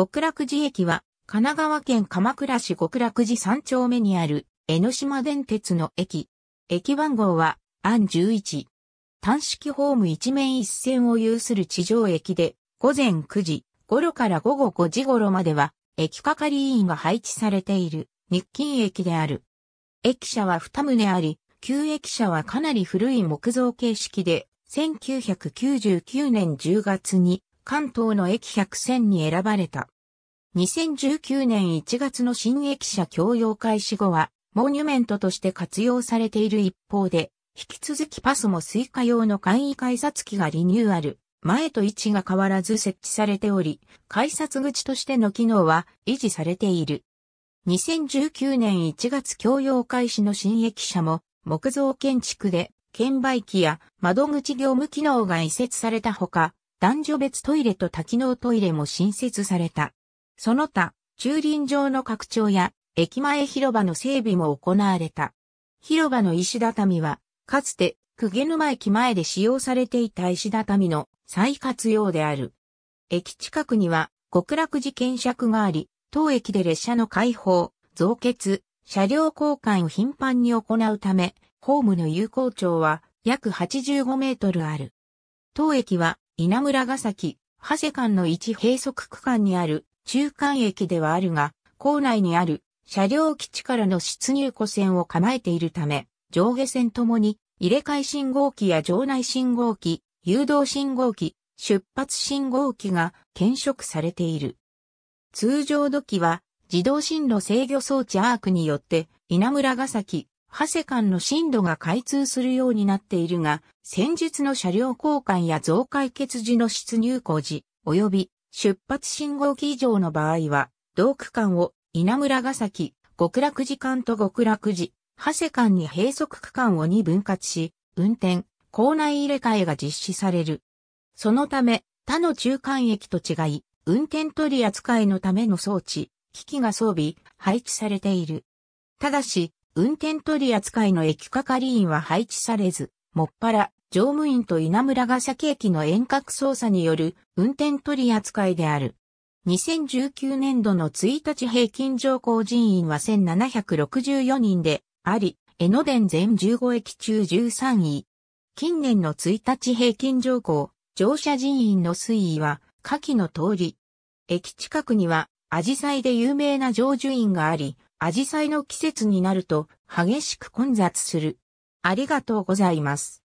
極楽寺駅は、神奈川県鎌倉市極楽寺3丁目にある、江ノ島電鉄の駅。駅番号は、ア11。単式ホーム一面一線を有する地上駅で、午前9時頃から午後5時頃までは、駅係員が配置されている、日勤駅である。駅舎は2棟あり、旧駅舎はかなり古い木造形式で、1999年10月に関東の駅100選に選ばれた。2019年1月の新駅舎共用開始後は、モニュメントとして活用されている一方で、引き続きパスもスイカ用の簡易改札機がリニューアル、前と位置が変わらず設置されており、改札口としての機能は維持されている。2019年1月共用開始の新駅舎も、木造建築で、券売機や窓口業務機能が移設されたほか、男女別トイレと多機能トイレも新設された。その他、駐輪場の拡張や駅前広場の整備も行われた。広場の石畳は、かつて、鵠沼駅前で使用されていた石畳の再活用である。駅近くには、極楽寺検釈があり、当駅で列車の開放、増結、車両交換を頻繁に行うため、ホームの有効長は約85メートルある。当駅は稲村ヶ崎、長谷間の一閉塞区間にある中間駅ではあるが、構内にある車両基地からの出入庫線を構えているため、上下線ともに入れ替え信号機や場内信号機、誘導信号機、出発信号機が検色されている。通常土器は自動進路制御装置アークによって稲村ヶ崎、長谷間の進路が開通するようになっているが、先日の車両交換や増解決時の出入工時、及び出発信号機以上の場合は、同区間を稲村ヶ崎、極楽寺間と極楽寺、長谷間に閉塞区間を2分割し、運転、校内入れ替えが実施される。そのため、他の中間駅と違い、運転取り扱いのための装置、機器が装備、配置されている。ただし、運転取り扱いの駅係員は配置されず、もっぱら乗務員と稲村が車ケーの遠隔操作による運転取り扱いである。2019年度の1日平均乗降人員は1764人であり、江ノ電全15駅中13位。近年の1日平均乗降、乗車人員の推移は下記の通り。駅近くには、アジサイで有名な乗住院があり、アジサイの季節になると激しく混雑する。ありがとうございます。